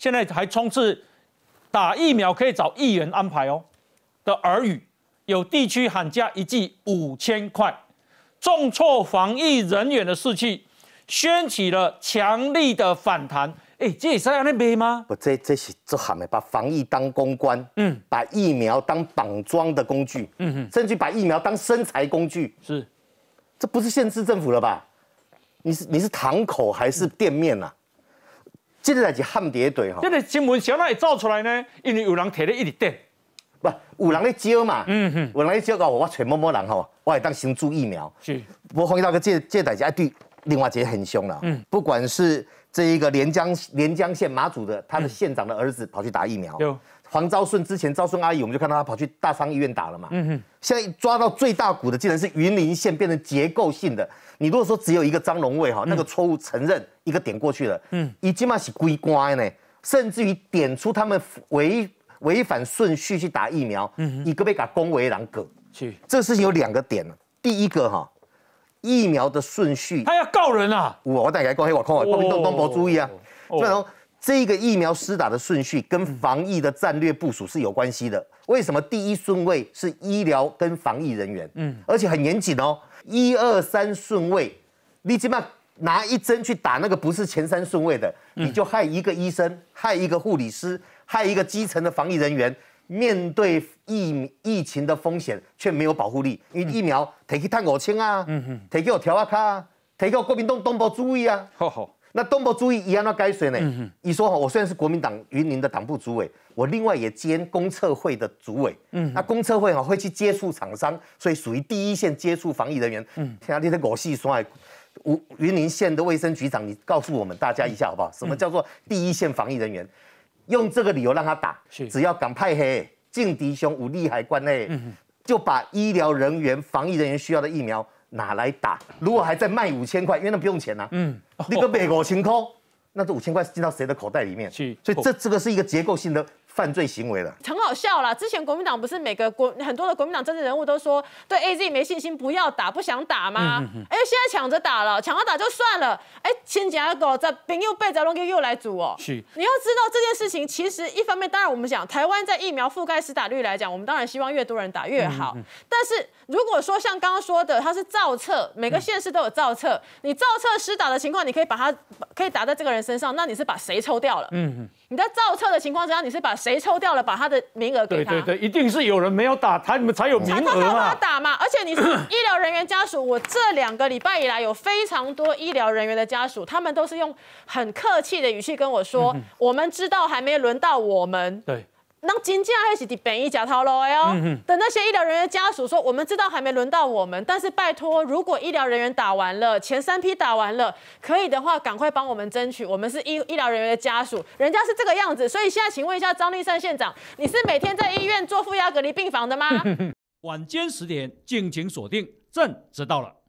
现在还冲刺打疫苗，可以找议员安排哦。的耳语有地区喊价一剂五千块，重挫防疫人员的士气，掀起了强力的反弹。哎，这也是那边吗？不，这这是做喊呢？把防疫当公关，嗯，把疫苗当绑桩的工具，嗯哼，甚至把疫苗当生材工具。是，这不是县市政府了吧？你是你是堂口还是店面呐？这个才是焊很颠倒，这个新闻小么会造出来呢？因为有人提了一点，不，有人在招嘛，嗯有人在招，我我揣某某人吼，我还当先注疫苗，是，不过黄大哥这这代家对另外一个很凶了，嗯，不管是这一个连江连江县马祖的他的县长的儿子跑去打疫苗。黄昭顺之前，昭顺阿姨，我们就看到他跑去大仓医院打了嘛。嗯哼。现在抓到最大股的，竟然是云林县，变成结构性的。你如果说只有一个张龙卫哈，那个错误承认一个点过去了，嗯，已经嘛是龟官呢，甚至于点出他们违违反顺序去打疫苗，嗯，你格贝噶恭维狼狗。去，这个事情有两个点呢。第一个哈，疫苗的顺序，他要告人啊。我我大概讲起我讲话，国民党没注意啊。哦。这个疫苗施打的顺序跟防疫的战略部署是有关系的。为什么第一顺位是医疗跟防疫人员？嗯，而且很严谨哦。一二三顺位，你起码拿一针去打那个不是前三顺位的，你就害一个医生，害一个护理师，害一个基层的防疫人员，面对疫疫情的风险却没有保护力。因为疫苗得去探口清啊，得我调啊卡啊，得我国民党东部注意啊。好好。那东博注意一样要该选呢。你说哈，我虽然是国民党云林的党部主委，我另外也兼公测会的主委。嗯，那公测会哈会去接触厂商，所以属于第一线接触防疫人员。嗯，天啊，你这狗屁说吴云林县的卫生局长，你告诉我们大家一下好不好？什么叫做第一线防疫人员？用这个理由让他打，只要敢派黑进敌胸武力海关内，就把医疗人员、防疫人员需要的疫苗。哪来打？如果还在卖五千块，因为那不用钱呐。嗯，你个美骨清空，那这五千块进到谁的口袋里面？所以这这个是一个结构性的。犯罪行为了，很好笑了。之前国民党不是每个国很多的国民党政治人物都说对 A Z 没信心，不要打，不想打吗？哎，现在抢着打了，抢着打就算了。哎，亲家狗在兵又被着，龙哥又来煮哦。是，你要知道这件事情，其实一方面当然我们讲台湾在疫苗覆盖施打率来讲，我们当然希望越多人打越好。但是如果说像刚刚说的，它是造册，每个县市都有造册，你造册施打的情况，你可以把它。可以打在这个人身上，那你是把谁抽掉了？嗯嗯，你在造车的情况之下，你是把谁抽掉了？把他的名额给他？对对对，一定是有人没有打他，你们才有名额嘛。他打嘛，而且你是医疗人员家属，我这两个礼拜以来有非常多医疗人员的家属，他们都是用很客气的语气跟我说，我们知道还没轮到我们。对。那金价还是得本医假套了哦，的那些医疗人员家属说，我们知道还没轮到我们，但是拜托，如果医疗人员打完了，前三批打完了，可以的话，赶快帮我们争取，我们是医医疗人员的家属，人家是这个样子，所以现在请问一下张立善县长，你是每天在医院做负压隔离病房的吗？晚间十点，敬请锁定，朕知道了。